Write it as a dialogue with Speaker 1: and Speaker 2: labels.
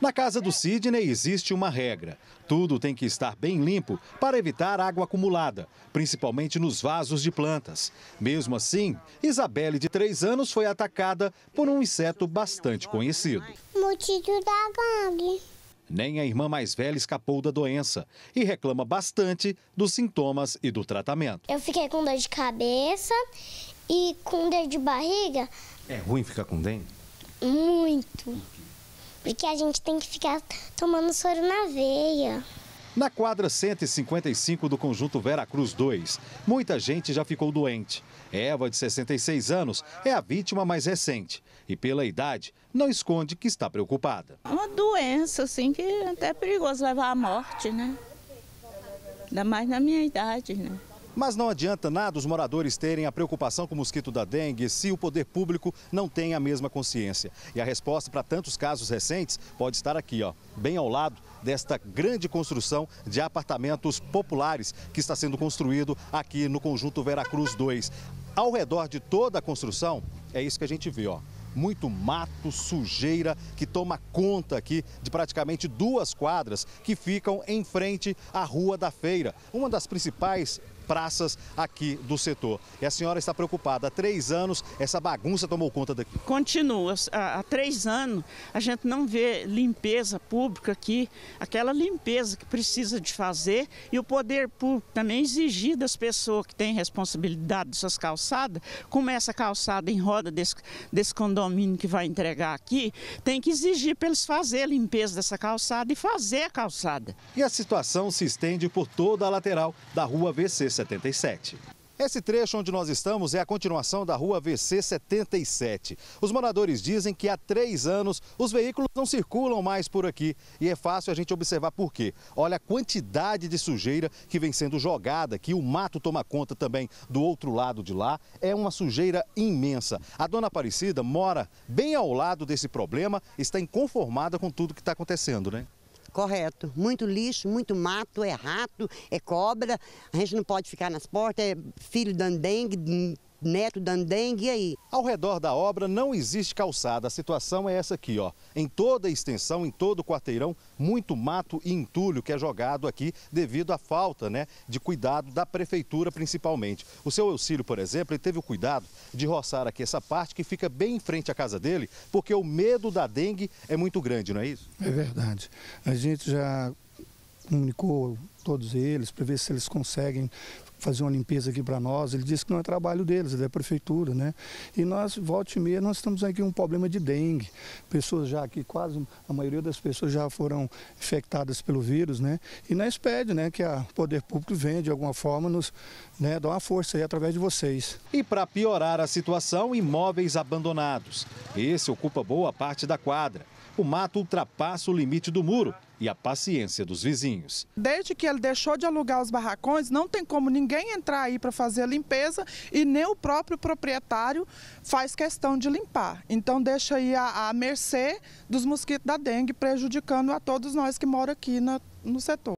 Speaker 1: Na casa do Sidney existe uma regra: tudo tem que estar bem limpo para evitar água acumulada, principalmente nos vasos de plantas. Mesmo assim, Isabelle, de 3 anos, foi atacada por um inseto bastante conhecido.
Speaker 2: Mutido da gangue.
Speaker 1: Nem a irmã mais velha escapou da doença e reclama bastante dos sintomas e do tratamento.
Speaker 2: Eu fiquei com dor de cabeça e com dor de barriga.
Speaker 1: É ruim ficar com dengue?
Speaker 2: Muito porque a gente tem que ficar tomando soro na veia.
Speaker 1: Na quadra 155 do conjunto Veracruz 2, muita gente já ficou doente. Eva, de 66 anos, é a vítima mais recente e, pela idade, não esconde que está preocupada.
Speaker 2: Uma doença, assim, que é até é perigoso levar à morte, né? Ainda mais na minha idade, né?
Speaker 1: Mas não adianta nada os moradores terem a preocupação com o mosquito da dengue se o poder público não tem a mesma consciência. E a resposta para tantos casos recentes pode estar aqui, ó, bem ao lado desta grande construção de apartamentos populares que está sendo construído aqui no conjunto Veracruz 2. Ao redor de toda a construção, é isso que a gente vê, ó muito mato, sujeira, que toma conta aqui de praticamente duas quadras que ficam em frente à Rua da Feira, uma das principais praças aqui do setor. E a senhora está preocupada. Há três anos essa bagunça tomou conta daqui. Continua.
Speaker 2: Há três anos a gente não vê limpeza
Speaker 1: pública aqui, aquela limpeza que precisa de fazer e o poder público também exigir das pessoas que têm responsabilidade dessas calçadas, como essa calçada em roda desse, desse condomínio que vai entregar aqui, tem que exigir para eles fazerem a limpeza dessa calçada e fazer a calçada. E a situação se estende por toda a lateral da rua VC 77. Esse trecho onde nós estamos é a continuação da rua VC 77. Os moradores dizem que há três anos os veículos não circulam mais por aqui e é fácil a gente observar por quê. Olha a quantidade de sujeira que vem sendo jogada, que o mato toma conta também do outro lado de lá. É uma sujeira imensa. A dona Aparecida mora bem ao lado desse problema, está inconformada com tudo que está acontecendo, né? Correto. Muito lixo, muito mato, é rato, é cobra. A gente não pode ficar nas portas, é filho dando dengue, neto dando dengue, e aí? Ao redor da obra não existe calçada. A situação é essa aqui, ó. Em toda a extensão, em todo o quarteirão, muito mato e entulho que é jogado aqui devido à falta, né, de cuidado da prefeitura principalmente. O seu auxílio, por exemplo, ele teve o cuidado de roçar aqui essa parte que fica bem em frente à casa dele, porque o medo da dengue é muito grande, não é isso?
Speaker 2: É verdade. A gente já comunicou todos eles para ver se eles conseguem fazer uma limpeza aqui para nós. Ele disse que não é trabalho deles, é da prefeitura, né? E nós, volta e meia, nós estamos aqui um problema de dengue. Pessoas já aqui, quase a maioria das pessoas já foram infectadas pelo vírus, né? E nós pede, né, que a Poder Público venha de alguma forma nos né, dar uma força aí através de vocês.
Speaker 1: E para piorar a situação, imóveis abandonados. Esse ocupa boa parte da quadra. O mato ultrapassa o limite do muro e a paciência dos vizinhos. Desde que ele deixou de alugar os barracões, não tem como ninguém entrar aí para fazer a limpeza e nem o próprio proprietário faz questão de limpar. Então deixa aí a, a mercê dos mosquitos da dengue, prejudicando a todos nós que moramos aqui na, no setor.